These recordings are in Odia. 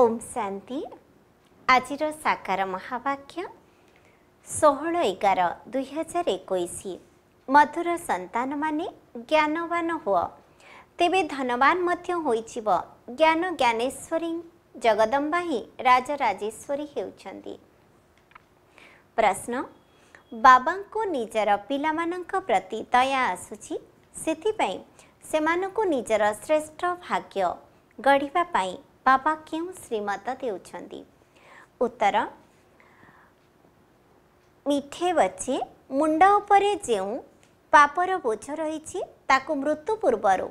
ଓମ୍ ଶାନ୍ତି ଆଜିର ସାକାର ମହାବାକ୍ୟ ଷୋହଳ ଏଗାର ଦୁଇହଜାର ଏକୋଇଶ ମଧୁର ସନ୍ତାନମାନେ ଜ୍ଞାନବାନ ହୁଅ ତେବେ ଧନବାନ ମଧ୍ୟ ହୋଇଯିବ ଜ୍ଞାନ ଜ୍ଞାନେଶ୍ୱରୀ ଜଗଦମ୍ବା ହିଁ ରାଜରାଜେଶ୍ୱରୀ ହେଉଛନ୍ତି ପ୍ରଶ୍ନ ବାବାଙ୍କୁ ନିଜର ପିଲାମାନଙ୍କ ପ୍ରତି ଦୟା ଆସୁଛି ସେଥିପାଇଁ ସେମାନଙ୍କୁ ନିଜର ଶ୍ରେଷ୍ଠ ଭାଗ୍ୟ ଗଢ଼ିବା ପାଇଁ ବାପା କେଉଁ ଶ୍ରୀମତା ଦେଉଛନ୍ତି ଉତ୍ତର ମିଠେ ବଚେ ମୁଣ୍ଡ ଉପରେ ଯେଉଁ ପାପର ବୋଝ ରହିଛି ତାକୁ ମୃତ୍ୟୁ ପୂର୍ବରୁ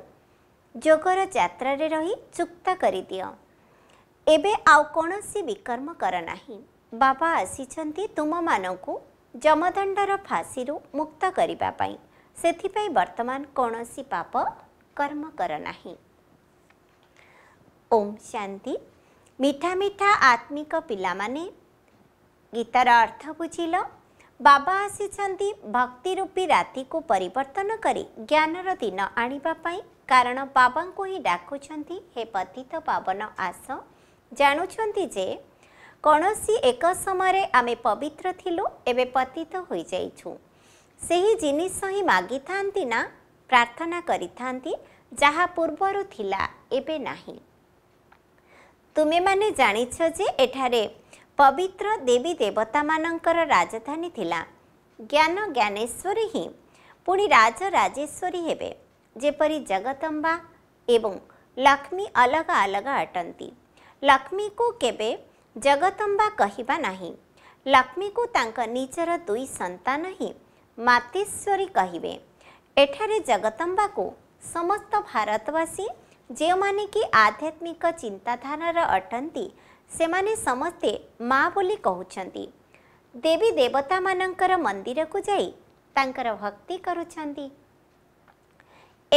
ଯୋଗର ଯାତ୍ରାରେ ରହି ଚୁକ୍ତ କରିଦିଅ ଏବେ ଆଉ କୌଣସି ବିକର୍ମ କର ନାହିଁ ବାପା ଆସିଛନ୍ତି ତୁମମାନଙ୍କୁ ଜମଦଣ୍ଡର ଫାଶୀରୁ ମୁକ୍ତ କରିବା ପାଇଁ ସେଥିପାଇଁ ବର୍ତ୍ତମାନ କୌଣସି ପାପ କର୍ମ କର ନାହିଁ ओम शांति मीठा मीठा आत्मिक पिला माने गीतार अर्थ बुझिलो बाबा आसी भक्ति रूपी राति को परिवर्तन करी ज्ञानर दिन आणिबा पई कारण बाबा को ही डाकु छंती हे पतित पावन आस जानु छंती जे कोनोसी एक समय रे आमे पवित्र थिलु एबे पतित होई जाई छु सही जिनिस सही मागी थांती ना प्रार्थना करी थांती जहाँ पूर्वरु थिला एबे नाही ତୁମେମାନେ ଜାଣିଛ ଯେ ଏଠାରେ ପବିତ୍ର ଦେବୀ ଦେବତାମାନଙ୍କର ରାଜଧାନୀ ଥିଲା ଜ୍ଞାନ ଜ୍ଞାନେଶ୍ୱରୀ ହିଁ ପୁଣି ରାଜରାଜେଶ୍ୱରୀ ହେବେ ଯେପରି ଜଗଦମ୍ବା ଏବଂ ଲକ୍ଷ୍ମୀ ଅଲଗା ଅଲଗା ଅଟନ୍ତି ଲକ୍ଷ୍ମୀକୁ କେବେ ଜଗଦମ୍ବା କହିବା ନାହିଁ ଲକ୍ଷ୍ମୀକୁ ତାଙ୍କ ନିଜର ଦୁଇ ସନ୍ତାନ ହିଁ ମାତେଶ୍ୱରୀ କହିବେ ଏଠାରେ ଜଗଦମ୍ବାକୁ ସମସ୍ତ ଭାରତବାସୀ ଯେଉଁମାନେ କି ଆଧ୍ୟାତ୍ମିକ ଚିନ୍ତାଧାରାର ଅଟନ୍ତି ସେମାନେ ସମସ୍ତେ ମା ବୋଲି କହୁଛନ୍ତି ଦେବୀ ଦେବତାମାନଙ୍କର ମନ୍ଦିରକୁ ଯାଇ ତାଙ୍କର ଭକ୍ତି କରୁଛନ୍ତି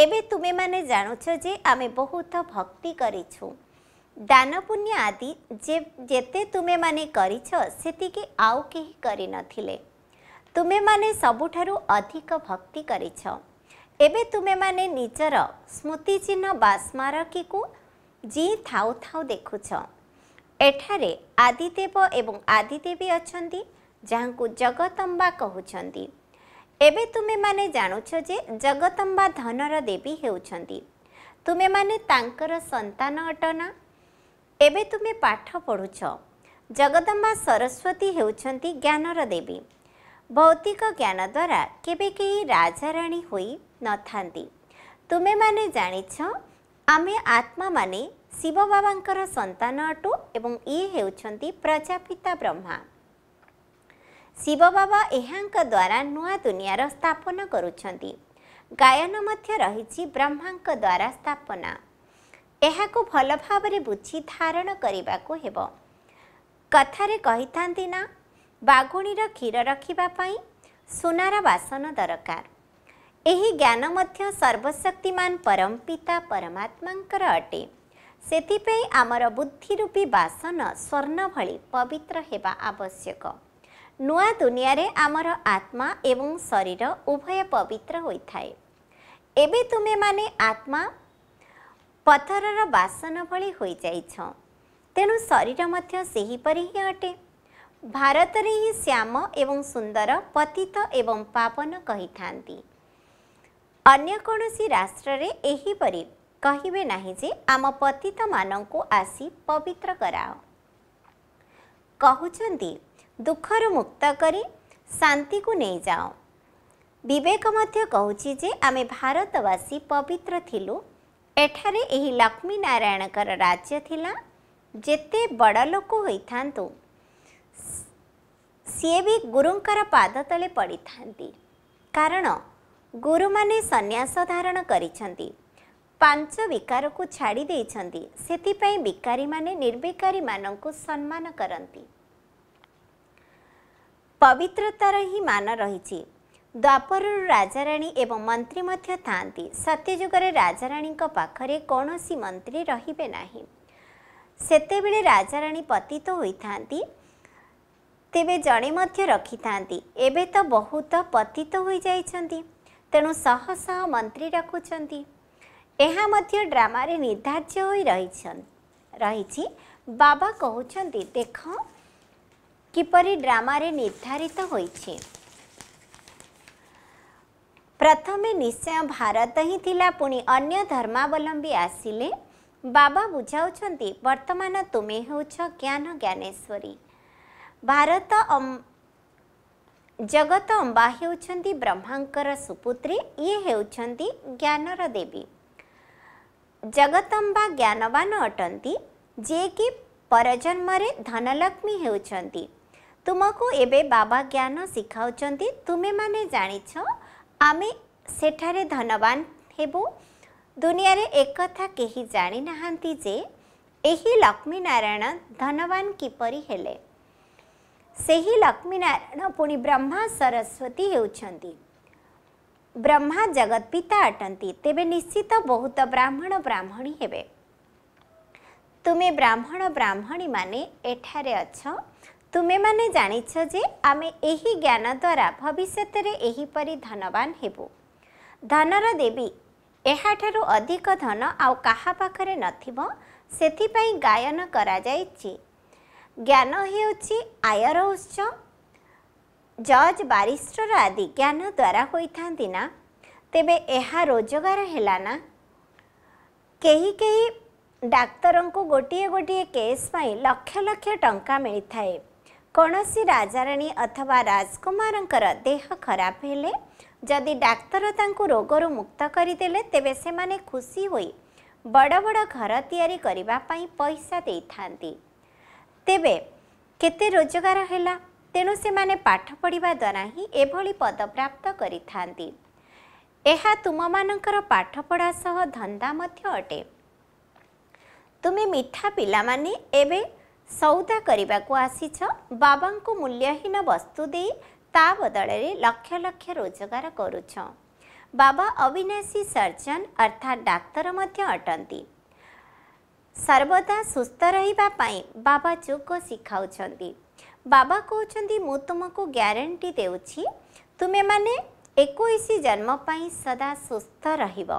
ଏବେ ତୁମେମାନେ ଜାଣୁଛ ଯେ ଆମେ ବହୁତ ଭକ୍ତି କରିଛୁ ଦାନ ପୁଣ୍ୟ ଆଦି ଯେ ଯେତେ ତୁମେମାନେ କରିଛ ସେତିକି ଆଉ କେହି କରିନଥିଲେ ତୁମେମାନେ ସବୁଠାରୁ ଅଧିକ ଭକ୍ତି କରିଛ ଏବେ ତୁମେମାନେ ନିଜର ସ୍ମୃତିଚିହ୍ନ ବା ସ୍ମାରକୀକୁ ଜି ଥାଉ ଥାଉ ଦେଖୁଛ ଏଠାରେ ଆଦିଦେବ ଏବଂ ଆଦିଦେବୀ ଅଛନ୍ତି ଯାହାଙ୍କୁ ଜଗତମ୍ବା କହୁଛନ୍ତି ଏବେ ତୁମେମାନେ ଜାଣୁଛ ଯେ ଜଗତମ୍ବା ଧନର ଦେବୀ ହେଉଛନ୍ତି ତୁମେମାନେ ତାଙ୍କର ସନ୍ତାନ ଅଟ ନା ଏବେ ତୁମେ ପାଠ ପଢ଼ୁଛ ଜଗଦମ୍ବା ସରସ୍ୱତୀ ହେଉଛନ୍ତି ଜ୍ଞାନର ଦେବୀ ଭୌତିକ ଜ୍ଞାନ ଦ୍ୱାରା କେବେ କେହି ରାଜାରାଣୀ ହୋଇ ନଥାନ୍ତି ତୁମେମାନେ ଜାଣିଛ ଆମେ ଆତ୍ମାମାନେ ଶିବ ବାବାଙ୍କର ସନ୍ତାନ ଅଟୁ ଏବଂ ଇଏ ହେଉଛନ୍ତି ପ୍ରଜାପିତା ବ୍ରହ୍ମା ଶିବ ବାବା ଏହାଙ୍କ ଦ୍ୱାରା ନୂଆ ଦୁନିଆର ସ୍ଥାପନ କରୁଛନ୍ତି ଗାୟନ ମଧ୍ୟ ରହିଛି ବ୍ରହ୍ମାଙ୍କ ଦ୍ୱାରା ସ୍ଥାପନା ଏହାକୁ ଭଲ ଭାବରେ ବୁଝି ଧାରଣ କରିବାକୁ ହେବ କଥାରେ କହିଥାନ୍ତି ନା ବାଗୁଣୀର କ୍ଷୀର ରଖିବା ପାଇଁ ସୁନାର ବାସନ ଦରକାର ଏହି ଜ୍ଞାନ ମଧ୍ୟ ସର୍ବଶକ୍ତିମାନ ପରମ ପିତା ପରମାତ୍ମାଙ୍କର ଅଟେ ସେଥିପାଇଁ ଆମର ବୁଦ୍ଧି ରୂପୀ ବାସନ ସ୍ୱର୍ଣ୍ଣ ଭଳି ପବିତ୍ର ହେବା ଆବଶ୍ୟକ ନୂଆ ଦୁନିଆରେ ଆମର ଆତ୍ମା ଏବଂ ଶରୀର ଉଭୟ ପବିତ୍ର ହୋଇଥାଏ ଏବେ ତୁମେମାନେ ଆତ୍ମା ପଥରର ବାସନ ଭଳି ହୋଇଯାଇଛ ତେଣୁ ଶରୀର ମଧ୍ୟ ସେହିପରି ହିଁ ଅଟେ ଭାରତରେ ହିଁ ଶ୍ୟାମ ଏବଂ ସୁନ୍ଦର ପତିତ ଏବଂ ପାବନ କହିଥାନ୍ତି ଅନ୍ୟ କୌଣସି ରାଷ୍ଟ୍ରରେ ଏହିପରି କହିବେ ନାହିଁ ଯେ ଆମ ପତିତମାନଙ୍କୁ ଆସି ପବିତ୍ର କରାଅ କହୁଛନ୍ତି ଦୁଃଖରୁ ମୁକ୍ତ କରି ଶାନ୍ତିକୁ ନେଇଯାଅ ବିବେକ ମଧ୍ୟ କହୁଛି ଯେ ଆମେ ଭାରତବାସୀ ପବିତ୍ର ଥିଲୁ ଏଠାରେ ଏହି ଲକ୍ଷ୍ମୀନାରାୟଣଙ୍କର ରାଜ୍ୟ ଥିଲା ଯେତେ ବଡ଼ ଲୋକ ହୋଇଥାନ୍ତୁ ସିଏ ବି ଗୁରୁଙ୍କର ପାଦ ତଳେ ପଡ଼ିଥାନ୍ତି କାରଣ ଗୁରୁମାନେ ସନ୍ନ୍ୟାସ ଧାରଣ କରିଛନ୍ତି ପାଞ୍ଚ ବିକାରକୁ ଛାଡ଼ି ଦେଇଛନ୍ତି ସେଥିପାଇଁ ବିକାରୀମାନେ ନିର୍ବିକାରୀମାନଙ୍କୁ ସମ୍ମାନ କରନ୍ତି ପବିତ୍ରତାର ହିଁ ମାନ ରହିଛି ଦ୍ୱାପରରୁ ରାଜାରାଣୀ ଏବଂ ମନ୍ତ୍ରୀ ମଧ୍ୟ ଥାଆନ୍ତି ସତ୍ୟଯୁଗରେ ରାଜାରାଣୀଙ୍କ ପାଖରେ କୌଣସି ମନ୍ତ୍ରୀ ରହିବେ ନାହିଁ ସେତେବେଳେ ରାଜାରାଣୀ ପତିତ ହୋଇଥାନ୍ତି ତେବେ ଜଣେ ମଧ୍ୟ ରଖିଥାନ୍ତି ଏବେ ତ ବହୁତ ପତିତ ହୋଇଯାଇଛନ୍ତି ତେଣୁ ଶହ ଶହ ମନ୍ତ୍ରୀ ରଖୁଛନ୍ତି ଏହା ମଧ୍ୟ ଡ୍ରାମାରେ ନିର୍ଦ୍ଧାର୍ଯ୍ୟ ହୋଇ ରହିଛନ୍ତି ରହିଛି ବାବା କହୁଛନ୍ତି ଦେଖ କିପରି ଡ୍ରାମାରେ ନିର୍ଦ୍ଧାରିତ ହୋଇଛି ପ୍ରଥମେ ନିଶ୍ଚୟ ଭାରତ ହିଁ ଥିଲା ପୁଣି ଅନ୍ୟ ଧର୍ମାବଲମ୍ବୀ ଆସିଲେ ବାବା ବୁଝାଉଛନ୍ତି ବର୍ତ୍ତମାନ ତୁମେ ହେଉଛ ଜ୍ଞାନ ଜ୍ଞାନେଶ୍ୱରୀ ଭାରତ जगत अम्बा ब्रह्मा सुपुत्री इन्ट ज्ञान र देवी जगत अम्बा ज्ञानवान जे अट्कि परजन्मे धनलक्ष्मी तुमको एबे बाबा ज्ञान सिकाउँछ तुमे जाछ धनवान धनवानबु दुनिया रे एक कथा केही जाने जे यही लक्ष्मीनारायण धनवान हेले ସେହି ଲକ୍ଷ୍ମୀନାରାୟଣ ପୁଣି ବ୍ରହ୍ମା ସରସ୍ୱତୀ ହେଉଛନ୍ତି ବ୍ରହ୍ମା ଜଗତ ପିତା ଅଟନ୍ତି ତେବେ ନିଶ୍ଚିତ ବହୁତ ବ୍ରାହ୍ମଣ ବ୍ରାହ୍ମଣୀ ହେବେ ତୁମେ ବ୍ରାହ୍ମଣ ବ୍ରାହ୍ମଣୀମାନେ ଏଠାରେ ଅଛ ତୁମେମାନେ ଜାଣିଛ ଯେ ଆମେ ଏହି ଜ୍ଞାନ ଦ୍ୱାରା ଭବିଷ୍ୟତରେ ଏହିପରି ଧନବାନ ହେବୁ ଧନର ଦେବୀ ଏହାଠାରୁ ଅଧିକ ଧନ ଆଉ କାହା ପାଖରେ ନଥିବ ସେଥିପାଇଁ ଗାୟନ କରାଯାଇଛି ଜ୍ଞାନ ହେଉଛି ଆୟର ଉତ୍ସ ଜଜ୍ ବାରିଷ୍ଟର ଆଦି ଜ୍ଞାନ ଦ୍ୱାରା ହୋଇଥାନ୍ତି ନା ତେବେ ଏହା ରୋଜଗାର ହେଲା ନା କେହି କେହି ଡାକ୍ତରଙ୍କୁ ଗୋଟିଏ ଗୋଟିଏ କେସ୍ ପାଇଁ ଲକ୍ଷ ଲକ୍ଷ ଟଙ୍କା ମିଳିଥାଏ କୌଣସି ରାଜାରାଣୀ ଅଥବା ରାଜକୁମାରଙ୍କର ଦେହ ଖରାପ ହେଲେ ଯଦି ଡାକ୍ତର ତାଙ୍କୁ ରୋଗରୁ ମୁକ୍ତ କରିଦେଲେ ତେବେ ସେମାନେ ଖୁସି ହୋଇ ବଡ଼ ବଡ଼ ଘର ତିଆରି କରିବା ପାଇଁ ପଇସା ଦେଇଥାନ୍ତି ତେବେ କେତେ ରୋଜଗାର ହେଲା ତେଣୁ ସେମାନେ ପାଠ ପଢ଼ିବା ଦ୍ୱାରା ହିଁ ଏଭଳି ପଦପ୍ରାପ୍ତ କରିଥାନ୍ତି ଏହା ତୁମମାନଙ୍କର ପାଠପଢ଼ା ସହ ଧନ୍ଦା ମଧ୍ୟ ଅଟେ ତୁମେ ମିଠା ପିଲାମାନେ ଏବେ ସଉଦା କରିବାକୁ ଆସିଛ ବାବାଙ୍କୁ ମୂଲ୍ୟହୀନ ବସ୍ତୁ ଦେଇ ତା ବଦଳରେ ଲକ୍ଷ ଲକ୍ଷ ରୋଜଗାର କରୁଛ ବାବା ଅବିନାଶୀ ସର୍ଜନ ଅର୍ଥାତ୍ ଡାକ୍ତର ମଧ୍ୟ ଅଟନ୍ତି ସର୍ବଦା ସୁସ୍ଥ ରହିବା ପାଇଁ ବାବା ଯୋଗ ଶିଖାଉଛନ୍ତି ବାବା କହୁଛନ୍ତି ମୁଁ ତୁମକୁ ଗ୍ୟାରେଣ୍ଟି ଦେଉଛି ତୁମେମାନେ ଏକୋଇଶ ଜନ୍ମ ପାଇଁ ସଦା ସୁସ୍ଥ ରହିବ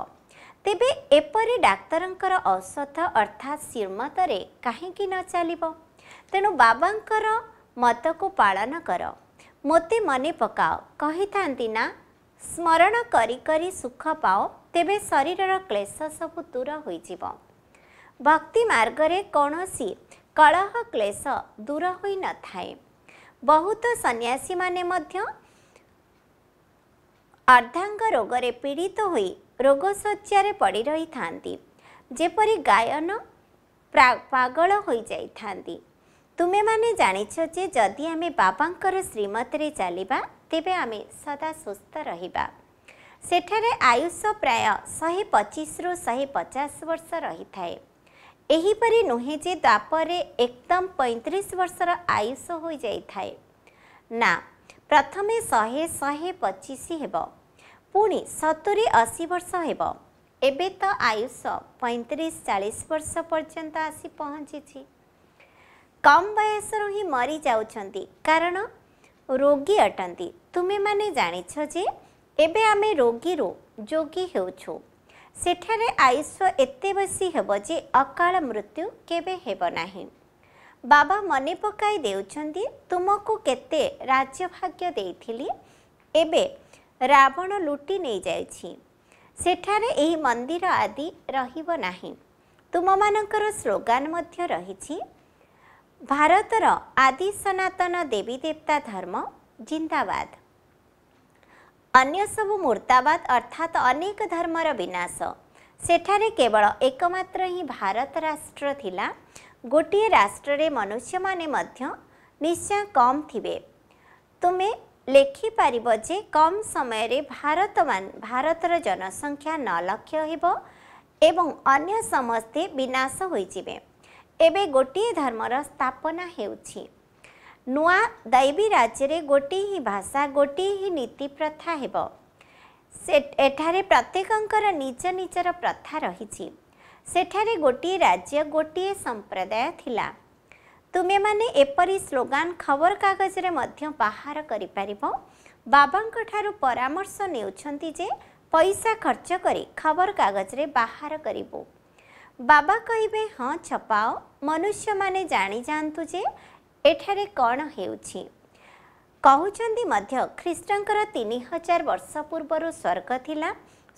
ତେବେ ଏପରି ଡାକ୍ତରଙ୍କର ଔଷଧ ଅର୍ଥାତ୍ ଶ୍ରୀମତରେ କାହିଁକି ନ ଚାଲିବ ତେଣୁ ବାବାଙ୍କର ମତକୁ ପାଳନ କର ମୋତେ ମନେ ପକାଅ କହିଥାନ୍ତି ନା ସ୍ମରଣ କରି କରି ସୁଖ ପାଅ ତେବେ ଶରୀରର କ୍ଲେଶ ସବୁ ଦୂର ହୋଇଯିବ ଭକ୍ତି ମାର୍ଗରେ କୌଣସି କଳହ କ୍ଲେଶ ଦୂର ହୋଇନଥାଏ ବହୁତ ସନ୍ନ୍ୟାସୀମାନେ ମଧ୍ୟ ଅର୍ଦ୍ଧାଙ୍ଗ ରୋଗରେ ପୀଡ଼ିତ ହୋଇ ରୋଗଶଯ୍ୟାରେ ପଡ଼ି ରହିଥାନ୍ତି ଯେପରି ଗାୟନ ପାଗଳ ହୋଇଯାଇଥାନ୍ତି ତୁମେମାନେ ଜାଣିଛ ଯେ ଯଦି ଆମେ ବାବାଙ୍କର ଶ୍ରୀମତରେ ଚାଲିବା ତେବେ ଆମେ ସଦା ସୁସ୍ଥ ରହିବା ସେଠାରେ ଆୟୁଷ ପ୍ରାୟ ଶହେ ପଚିଶରୁ ଶହେ ପଚାଶ ବର୍ଷ ରହିଥାଏ ଏହିପରି ନୁହେଁ ଯେ ଦ୍ୱାପରେ ଏକଦମ ପଇଁତିରିଶ ବର୍ଷର ଆୟୁଷ ହୋଇଯାଇଥାଏ ନା ପ୍ରଥମେ ଶହେ ଶହେ ପଚିଶ ହେବ ପୁଣି ସତୁରୀ ଅଶୀ ବର୍ଷ ହେବ ଏବେ ତ ଆୟୁଷ ପଇଁତିରିଶ ଚାଳିଶ ବର୍ଷ ପର୍ଯ୍ୟନ୍ତ ଆସି ପହଞ୍ଚିଛି କମ୍ ବୟସରୁ ହିଁ ମରିଯାଉଛନ୍ତି କାରଣ ରୋଗୀ ଅଟନ୍ତି ତୁମେମାନେ ଜାଣିଛ ଯେ ଏବେ ଆମେ ରୋଗୀରୁ ଯୋଗୀ ହେଉଛୁ ସେଠାରେ ଆୟୁଷ ଏତେ ବେଶୀ ହେବ ଯେ ଅକାଳ ମୃତ୍ୟୁ କେବେ ହେବ ନାହିଁ ବାବା ମନେ ପକାଇ ଦେଉଛନ୍ତି ତୁମକୁ କେତେ ରାଜ୍ୟଭାଗ୍ୟ ଦେଇଥିଲି ଏବେ ରାବଣ ଲୁଟି ନେଇଯାଇଛି ସେଠାରେ ଏହି ମନ୍ଦିର ଆଦି ରହିବ ନାହିଁ ତୁମମାନଙ୍କର ସ୍ଲୋଗାନ ମଧ୍ୟ ରହିଛି ଭାରତର ଆଦି ସନାତନ ଦେବୀ ଦେବତା ଧର୍ମ ଜିନ୍ଦାବାଦ ଅନ୍ୟ ସବୁ ମୂର୍ତ୍ତାବାଦ ଅର୍ଥାତ୍ ଅନେକ ଧର୍ମର ବିନାଶ ସେଠାରେ କେବଳ ଏକମାତ୍ର ହିଁ ଭାରତ ରାଷ୍ଟ୍ର ଥିଲା ଗୋଟିଏ ରାଷ୍ଟ୍ରରେ ମନୁଷ୍ୟମାନେ ମଧ୍ୟ ନିଶ୍ଚୟ କମ୍ ଥିବେ ତୁମେ ଲେଖିପାରିବ ଯେ କମ୍ ସମୟରେ ଭାରତ ଭାରତର ଜନସଂଖ୍ୟା ନଅ ଲକ୍ଷ ହେବ ଏବଂ ଅନ୍ୟ ସମସ୍ତେ ବିନାଶ ହୋଇଯିବେ ଏବେ ଗୋଟିଏ ଧର୍ମର ସ୍ଥାପନା ହେଉଛି ନୂଆ ଦୈବୀ ରାଜ୍ୟରେ ଗୋଟିଏ ହିଁ ଭାଷା ଗୋଟିଏ ହିଁ ନୀତି ପ୍ରଥା ହେବ ସେ ଏଠାରେ ପ୍ରତ୍ୟେକଙ୍କର ନିଜ ନିଜର ପ୍ରଥା ରହିଛି ସେଠାରେ ଗୋଟିଏ ରାଜ୍ୟ ଗୋଟିଏ ସମ୍ପ୍ରଦାୟ ଥିଲା ତୁମେମାନେ ଏପରି ସ୍ଲୋଗାନ ଖବରକାଗଜରେ ମଧ୍ୟ ବାହାର କରିପାରିବ ବାବାଙ୍କ ଠାରୁ ପରାମର୍ଶ ନେଉଛନ୍ତି ଯେ ପଇସା ଖର୍ଚ୍ଚ କରି ଖବରକାଗଜରେ ବାହାର କରିବୁ ବାବା କହିବେ ହଁ ଛପାଅ ମନୁଷ୍ୟମାନେ ଜାଣିଯାଆନ୍ତୁ ଯେ ଏଠାରେ କ'ଣ ହେଉଛି କହୁଛନ୍ତି ମଧ୍ୟ ଖ୍ରୀଷ୍ଟଙ୍କର ତିନି ହଜାର ବର୍ଷ ପୂର୍ବରୁ ସ୍ୱର୍ଗ ଥିଲା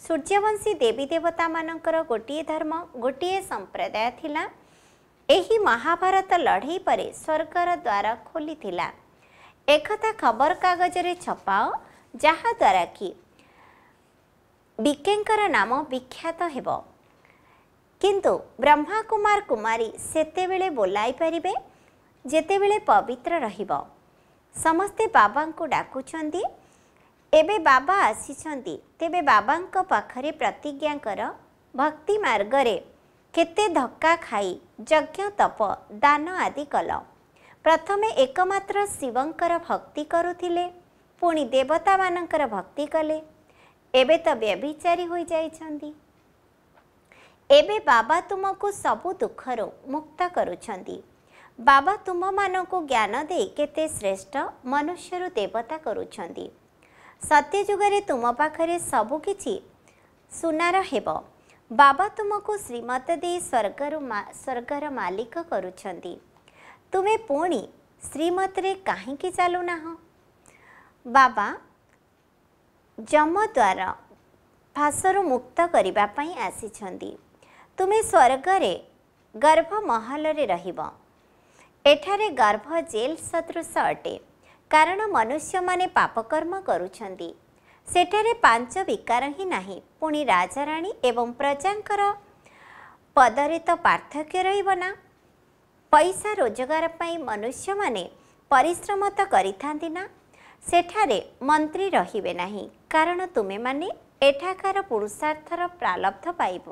ସୂର୍ଯ୍ୟବଂଶୀ ଦେବୀ ଦେବତାମାନଙ୍କର ଗୋଟିଏ ଧର୍ମ ଗୋଟିଏ ସମ୍ପ୍ରଦାୟ ଥିଲା ଏହି ମହାଭାରତ ଲଢ଼େଇ ପରେ ସ୍ୱର୍ଗର ଦ୍ୱାର ଖୋଲିଥିଲା ଏକଥା ଖବରକାଗଜରେ ଛପାଅ ଯାହାଦ୍ୱାରା କି ବିକେଙ୍କର ନାମ ବିଖ୍ୟାତ ହେବ କିନ୍ତୁ ବ୍ରହ୍ମା କୁମାର କୁମାରୀ ସେତେବେଳେ ବୋଲାଇ ପାରିବେ ଯେତେବେଳେ ପବିତ୍ର ରହିବ ସମସ୍ତେ ବାବାଙ୍କୁ ଡାକୁଛନ୍ତି ଏବେ ବାବା ଆସିଛନ୍ତି ତେବେ ବାବାଙ୍କ ପାଖରେ ପ୍ରତିଜ୍ଞାଙ୍କର ଭକ୍ତି ମାର୍ଗରେ କେତେ ଧକ୍କା ଖାଇ ଯଜ୍ଞ ତପ ଦାନ ଆଦି କଲ ପ୍ରଥମେ ଏକମାତ୍ର ଶିବଙ୍କର ଭକ୍ତି କରୁଥିଲେ ପୁଣି ଦେବତାମାନଙ୍କର ଭକ୍ତି କଲେ ଏବେ ତ ବ୍ୟଭିଚାରୀ ହୋଇଯାଇଛନ୍ତି ଏବେ ବାବା ତୁମକୁ ସବୁ ଦୁଃଖରୁ ମୁକ୍ତ କରୁଛନ୍ତି ବାବା ତୁମମାନଙ୍କୁ ଜ୍ଞାନ ଦେଇ କେତେ ଶ୍ରେଷ୍ଠ ମନୁଷ୍ୟରୁ ଦେବତା କରୁଛନ୍ତି ସତ୍ୟଯୁଗରେ ତୁମ ପାଖରେ ସବୁକିଛି ସୁନାର ହେବ ବାବା ତୁମକୁ ଶ୍ରୀମତ ଦେଇ ସ୍ୱର୍ଗରୁ ସ୍ୱର୍ଗର ମାଲିକ କରୁଛନ୍ତି ତୁମେ ପୁଣି ଶ୍ରୀମତରେ କାହିଁକି ଚାଲୁନାହଁ ବାବା ଯମଦ୍ୱାର ଭାଷରୁ ମୁକ୍ତ କରିବା ପାଇଁ ଆସିଛନ୍ତି ତୁମେ ସ୍ୱର୍ଗରେ ଗର୍ଭ ମହଲରେ ରହିବ ଏଠାରେ ଗର୍ଭ ଜେଲ୍ ସଦୃଶ ଅଟେ କାରଣ ମନୁଷ୍ୟମାନେ ପାପକର୍ମ କରୁଛନ୍ତି ସେଠାରେ ପାଞ୍ଚ ବିକାର ହିଁ ନାହିଁ ପୁଣି ରାଜାରାଣୀ ଏବଂ ପ୍ରଜାଙ୍କର ପଦରେ ତ ପାର୍ଥକ୍ୟ ରହିବ ନା ପଇସା ରୋଜଗାର ପାଇଁ ମନୁଷ୍ୟମାନେ ପରିଶ୍ରମ ତ କରିଥାନ୍ତି ନା ସେଠାରେ ମନ୍ତ୍ରୀ ରହିବେ ନାହିଁ କାରଣ ତୁମେମାନେ ଏଠାକାର ପୁରୁଷାର୍ଥର ପ୍ରାରବ୍ଧ ପାଇବ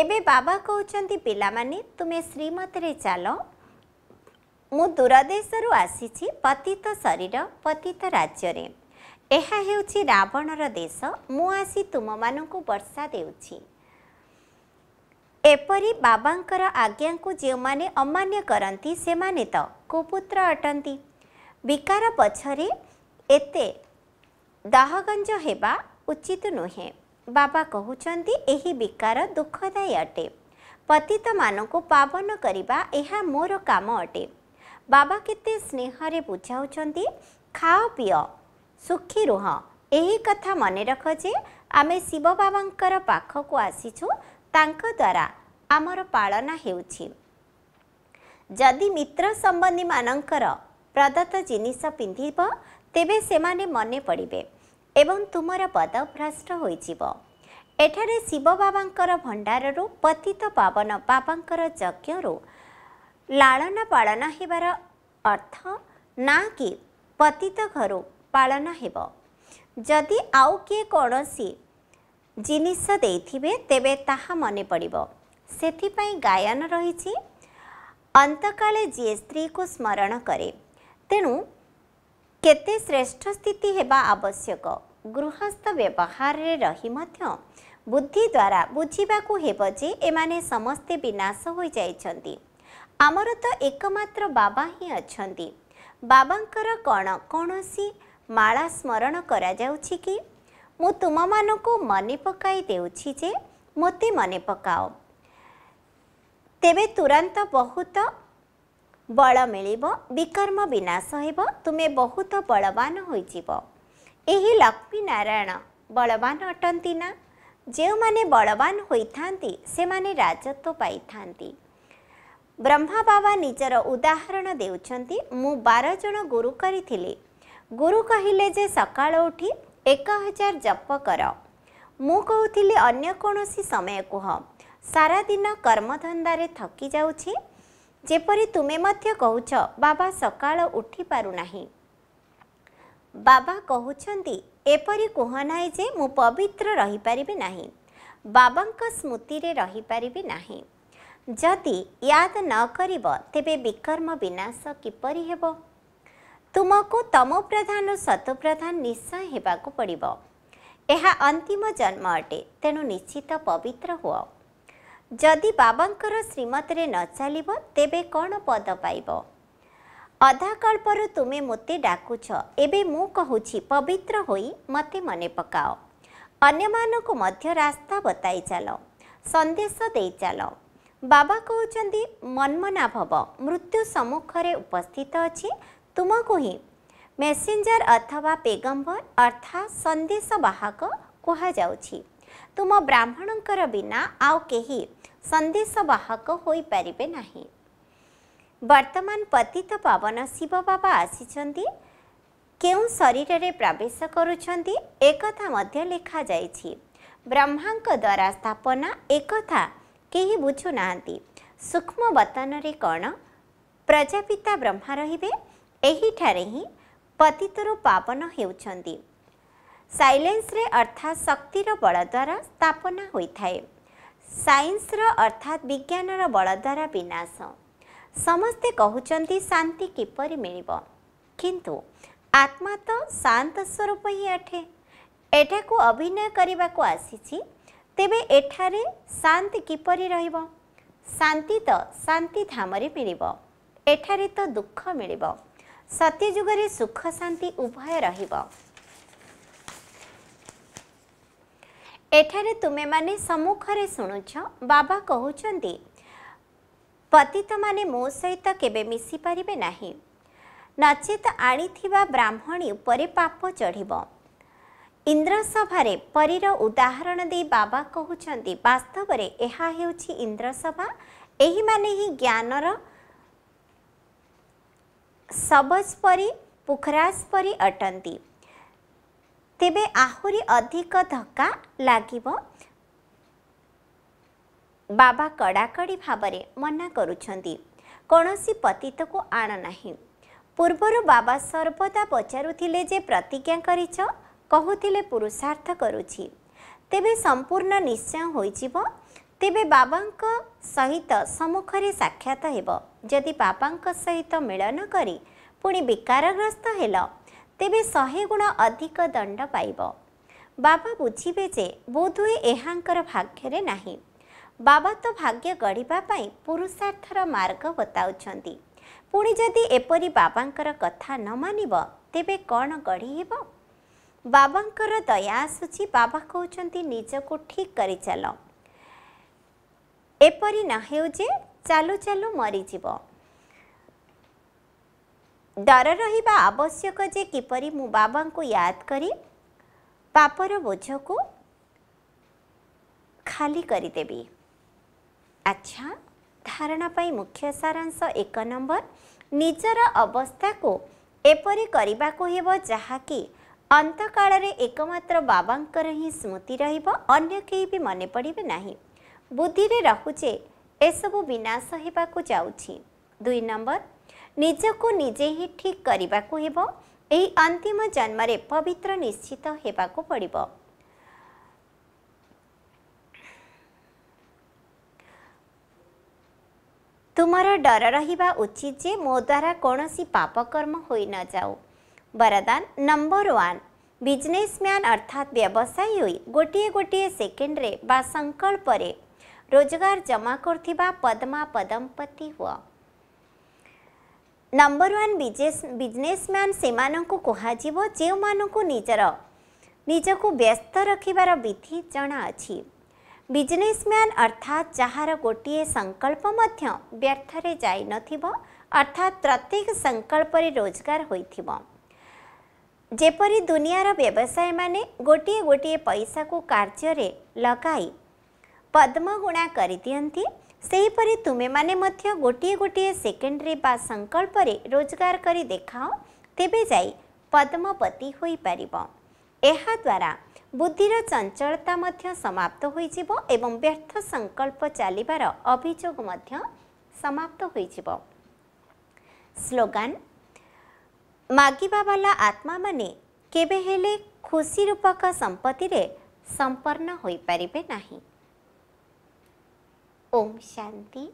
ଏବେ ବାବା କହୁଛନ୍ତି ପିଲାମାନେ ତୁମେ ଶ୍ରୀମତୀରେ ଚାଲ ମୁଁ ଦୂରଦେଶରୁ ଆସିଛି ପତିତ ଶରୀର ପତିତ ରାଜ୍ୟରେ ଏହା ହେଉଛି ରାବଣର ଦେଶ ମୁଁ ଆସି ତୁମମାନଙ୍କୁ ବର୍ଷା ଦେଉଛି ଏପରି ବାବାଙ୍କର ଆଜ୍ଞାଙ୍କୁ ଯେଉଁମାନେ ଅମାନ୍ୟ କରନ୍ତି ସେମାନେ ତ କୁପୁତ୍ର ଅଟନ୍ତି ବିକାର ପଛରେ ଏତେ ଦାହଗଞ୍ଜ ହେବା ଉଚିତ ନୁହେଁ ବାବା କହୁଛନ୍ତି ଏହି ବିକାର ଦୁଃଖଦାୟୀ ଅଟେ ପତିତମାନଙ୍କୁ ପାବନ କରିବା ଏହା ମୋର କାମ ଅଟେ ବାବା କେତେ ସ୍ନେହରେ ବୁଝାଉଛନ୍ତି ଖାଅ ପିଅ ସୁଖୀ ରୁହ ଏହି କଥା ମନେ ରଖ ଯେ ଆମେ ଶିବ ବାବାଙ୍କର ପାଖକୁ ଆସିଛୁ ତାଙ୍କ ଦ୍ୱାରା ଆମର ପାଳନା ହେଉଛି ଯଦି ମିତ୍ର ସମ୍ବନ୍ଧୀମାନଙ୍କର ପ୍ରଦତ୍ତ ଜିନିଷ ପିନ୍ଧିବ ତେବେ ସେମାନେ ମନେ ପଡ଼ିବେ ଏବଂ ତୁମର ପଦଭ୍ରଷ୍ଟ ହୋଇଯିବ ଏଠାରେ ଶିବ ବାବାଙ୍କର ଭଣ୍ଡାରରୁ ପତିତ ପାବନ ବାବାଙ୍କର ଯଜ୍ଞରୁ ଲାଳନ ପାଳନ ହେବାର ଅର୍ଥ ନା କି ପତିତ ଘରୁ ପାଳନ ହେବ ଯଦି ଆଉ କିଏ କୌଣସି ଜିନିଷ ଦେଇଥିବେ ତେବେ ତାହା ମନେ ପଡ଼ିବ ସେଥିପାଇଁ ଗାୟନ ରହିଛି ଅନ୍ତକାଳେ ଯିଏ ସ୍ତ୍ରୀକୁ ସ୍ମରଣ କରେ ତେଣୁ କେତେ ଶ୍ରେଷ୍ଠ ସ୍ଥିତି ହେବା ଆବଶ୍ୟକ ଗୃହସ୍ଥ ବ୍ୟବହାରରେ ରହି ମଧ୍ୟ ବୁଦ୍ଧି ଦ୍ୱାରା ବୁଝିବାକୁ ହେବ ଯେ ଏମାନେ ସମସ୍ତେ ବିନାଶ ହୋଇଯାଇଛନ୍ତି ଆମର ତ ଏକମାତ୍ର ବାବା ହିଁ ଅଛନ୍ତି ବାବାଙ୍କର କ'ଣ କୌଣସି ମାଳା ସ୍ମରଣ କରାଯାଉଛି କି ମୁଁ ତୁମମାନଙ୍କୁ ମନେ ପକାଇ ଦେଉଛି ଯେ ମୋତେ ମନେ ପକାଅ ତେବେ ତୁରନ୍ତ ବହୁତ ବଳ ମିଳିବ ବିକର୍ମ ବିନାଶ ହେବ ତୁମେ ବହୁତ ବଳବାନ ହୋଇଯିବ ଏହି ଲକ୍ଷ୍ମୀନାରାୟଣ ବଳବାନ ଅଟନ୍ତି ନା ଯେଉଁମାନେ ବଳବାନ ହୋଇଥାନ୍ତି ସେମାନେ ରାଜତ୍ୱ ପାଇଥାନ୍ତି ବ୍ରହ୍ମା ବାବା ନିଜର ଉଦାହରଣ ଦେଉଛନ୍ତି ମୁଁ ବାର ଜଣ ଗୁରୁ କରିଥିଲି ଗୁରୁ କହିଲେ ଯେ ସକାଳ ଉଠି ଏକ ହଜାର ଜପ କର ମୁଁ କହୁଥିଲି ଅନ୍ୟ କୌଣସି ସମୟ କୁହ ସାରାଦିନ କର୍ମଧନ୍ଦାରେ ଥକି ଯାଉଛି ଯେପରି ତୁମେ ମଧ୍ୟ କହୁଛ ବାବା ସକାଳ ଉଠିପାରୁନାହିଁ ବାବା କହୁଛନ୍ତି ଏପରି କୁହ ନାହିଁ ଯେ ମୁଁ ପବିତ୍ର ରହିପାରିବି ନାହିଁ ବାବାଙ୍କ ସ୍ମୃତିରେ ରହିପାରିବି ନାହିଁ ଯଦି ୟାଦ ନ କରିବ ତେବେ ବିକର୍ମ ବିନାଶ କିପରି ହେବ ତୁମକୁ ତମ ପ୍ରଧାନ ସତୁପ୍ରଧାନ ନିଶ୍ଚୟ ହେବାକୁ ପଡ଼ିବ ଏହା ଅନ୍ତିମ ଜନ୍ମ ଅଟେ ତେଣୁ ନିଶ୍ଚିତ ପବିତ୍ର ହୁଅ ଯଦି ବାବାଙ୍କର ଶ୍ରୀମତରେ ନ ଚାଲିବ ତେବେ କ'ଣ ପଦ ପାଇବ ଅଧାକଳ୍ପରୁ ତୁମେ ମୋତେ ଡାକୁଛ ଏବେ ମୁଁ କହୁଛି ପବିତ୍ର ହୋଇ ମୋତେ ମନେ ପକାଅ ଅନ୍ୟମାନଙ୍କୁ ମଧ୍ୟ ରାସ୍ତା ବତାଇ ଚାଲ ସନ୍ଦେଶ ଦେଇ ଚାଲ ବାବା କହୁଛନ୍ତି ମନ୍ମନା ଭବ ମୃତ୍ୟୁ ସମ୍ମୁଖରେ ଉପସ୍ଥିତ ଅଛି ତୁମକୁ ହିଁ ମେସେଞ୍ଜର ଅଥବା ପେଗମ୍ବର ଅର୍ଥାତ୍ ସନ୍ଦେଶ ବାହକ କୁହାଯାଉଛି ତୁମ ବ୍ରାହ୍ମଣଙ୍କର ବିନା ଆଉ କେହି ସନ୍ଦେଶ ବାହକ ହୋଇପାରିବେ ନାହିଁ ବର୍ତ୍ତମାନ ପତିତ ପାବନ ଶିବ ବାବା ଆସିଛନ୍ତି କେଉଁ ଶରୀରରେ ପ୍ରବେଶ କରୁଛନ୍ତି ଏକଥା ମଧ୍ୟ ଲେଖାଯାଇଛି ବ୍ରହ୍ମାଙ୍କ ଦ୍ୱାରା ସ୍ଥାପନା ଏକଥା केही बुझु सूक्ष्मतन कण प्रजापिता ब्रह्मातितरु पाउन हेर्छ सइलेन्स अर्थात् शक्तिर बलद्वारा स्थापना हुँदै सर्थात् विज्ञान र बलद्वारा विनाश समस्ते कि शान्तिपरि आत्मा त शान्त स्वरूप हिँड अटे एठा अभिनय गरेको आ ତେବେ ଏଠାରେ ଶାନ୍ତି କିପରି ରହିବ ଶାନ୍ତି ତ ଶାନ୍ତି ଧାମରେ ମିଳିବ ଏଠାରେ ତ ଦୁଃଖ ମିଳିବ ସତ୍ୟଯୁଗରେ ସୁଖ ଶାନ୍ତି ଉଭୟ ରହିବ ଏଠାରେ ତୁମେମାନେ ସମ୍ମୁଖରେ ଶୁଣୁଛ ବାବା କହୁଛନ୍ତି ପତିତମାନେ ମୋ ସହିତ କେବେ ମିଶିପାରିବେ ନାହିଁ ନଚେତ ଆଣିଥିବା ବ୍ରାହ୍ମଣୀ ଉପରେ ପାପ ଚଢ଼ିବ ଇନ୍ଦ୍ରସଭାରେ ପରୀର ଉଦାହରଣ ଦେଇ ବାବା କହୁଛନ୍ତି ବାସ୍ତବରେ ଏହା ହେଉଛି ଇନ୍ଦ୍ରସଭା ଏହିମାନେ ହିଁ ଜ୍ଞାନର ସବଜ ପରି ପୋଖରାଜ ପରି ଅଟନ୍ତି ତେବେ ଆହୁରି ଅଧିକ ଧକ୍କା ଲାଗିବ ବାବା କଡ଼ାକଡ଼ି ଭାବରେ ମନା କରୁଛନ୍ତି କୌଣସି ପତିତକୁ ଆଣ ନାହିଁ ପୂର୍ବରୁ ବାବା ସର୍ବଦା ପଚାରୁଥିଲେ ଯେ ପ୍ରତିଜ୍ଞା କରିଛ କହୁଥିଲେ ପୁରୁଷାର୍ଥ କରୁଛି ତେବେ ସମ୍ପୂର୍ଣ୍ଣ ନିଶ୍ଚୟ ହୋଇଯିବ ତେବେ ବାବାଙ୍କ ସହିତ ସମ୍ମୁଖରେ ସାକ୍ଷାତ ହେବ ଯଦି ବାବାଙ୍କ ସହିତ ମିଳନ କରି ପୁଣି ବିକାରଗ୍ରସ୍ତ ହେଲ ତେବେ ଶହେ ଗୁଣ ଅଧିକ ଦଣ୍ଡ ପାଇବ ବାବା ବୁଝିବେ ଯେ ବୋଧହୁଏ ଏହାଙ୍କର ଭାଗ୍ୟରେ ନାହିଁ ବାବା ତ ଭାଗ୍ୟ ଗଢ଼ିବା ପାଇଁ ପୁରୁଷାର୍ଥର ମାର୍ଗ ବତାଉଛନ୍ତି ପୁଣି ଯଦି ଏପରି ବାବାଙ୍କର କଥା ନ ମାନିବ ତେବେ କ'ଣ ଗଢ଼ି ହେବ ବାବାଙ୍କର ଦୟା ଆସୁଛି ବାବା କହୁଛନ୍ତି ନିଜକୁ ଠିକ୍ କରିଚାଲ ଏପରି ନ ହେଉ ଯେ ଚାଲୁ ଚାଲୁ ମରିଯିବ ଡର ରହିବା ଆବଶ୍ୟକ ଯେ କିପରି ମୁଁ ବାବାଙ୍କୁ ୟାଦ କରି ପାପର ବୋଝକୁ ଖାଲି କରିଦେବି ଆଚ୍ଛା ଧାରଣା ପାଇଁ ମୁଖ୍ୟ ସାରାଂଶ ଏକ ନମ୍ବର ନିଜର ଅବସ୍ଥାକୁ ଏପରି କରିବାକୁ ହେବ ଯାହାକି अन्त कालर एकमत्रबाको हि स्मृति र अन्य केही बि मन पढिनासबु विनाश हुन्छ दुई नम्बर निजको निजे हिठा अन्तिम जन्मले पवित्र निश्चित हुनु पऱ्यो तुमर डर रह मो द्वारा कमिसि पाप कर्म हुन वरदान नंबर वन ବିଜନେସମ୍ୟାନ୍ ଅର୍ଥାତ୍ ବ୍ୟବସାୟୀ ହୋଇ ଗୋଟିଏ ଗୋଟିଏ ସେକେଣ୍ଡରେ ବା ସଂକଳ୍ପରେ ରୋଜଗାର ଜମା କରୁଥିବା ପଦ୍ମା ପଦମ୍ପତି ହୁଅ ନମ୍ବର ୱାନ୍ ବିଜନେସମ୍ୟାନ୍ ସେମାନଙ୍କୁ କୁହାଯିବ ଯେଉଁମାନଙ୍କୁ ନିଜର ନିଜକୁ ବ୍ୟସ୍ତ ରଖିବାର ବିଧି ଜଣାଅଛି ବିଜନେସମ୍ୟାନ୍ ଅର୍ଥାତ୍ ଯାହାର ଗୋଟିଏ ସଂକଳ୍ପ ମଧ୍ୟ ବ୍ୟର୍ଥରେ ଯାଇନଥିବ ଅର୍ଥାତ୍ ପ୍ରତ୍ୟେକ ସଂକଳ୍ପରେ ରୋଜଗାର ହୋଇଥିବ ଯେପରି ଦୁନିଆର ବ୍ୟବସାୟୀମାନେ ଗୋଟିଏ ଗୋଟିଏ ପଇସାକୁ କାର୍ଯ୍ୟରେ ଲଗାଇ ପଦ୍ମଗୁଣା କରିଦିଅନ୍ତି ସେହିପରି ତୁମେମାନେ ମଧ୍ୟ ଗୋଟିଏ ଗୋଟିଏ ସେକେଣ୍ଡରେ ବା ସଂକଳ୍ପରେ ରୋଜଗାର କରି ଦେଖାଅ ତେବେ ଯାଇ ପଦ୍ମପତି ହୋଇପାରିବ ଏହାଦ୍ୱାରା ବୁଦ୍ଧିର ଚଞ୍ଚଳତା ମଧ୍ୟ ସମାପ୍ତ ହୋଇଯିବ ଏବଂ ବ୍ୟର୍ଥ ସଂକଳ୍ପ ଚାଲିବାର ଅଭିଯୋଗ ମଧ୍ୟ ସମାପ୍ତ ହୋଇଯିବ ସ୍ଲୋଗାନ୍ ମାଗିବାବାଲା ଆତ୍ମାମାନେ କେବେ ହେଲେ ଖୁସି ରୂପକ ସମ୍ପତ୍ତିରେ ସମ୍ପନ୍ନ ହୋଇପାରିବେ ନାହିଁ ଓମ୍ ଶାନ୍ତି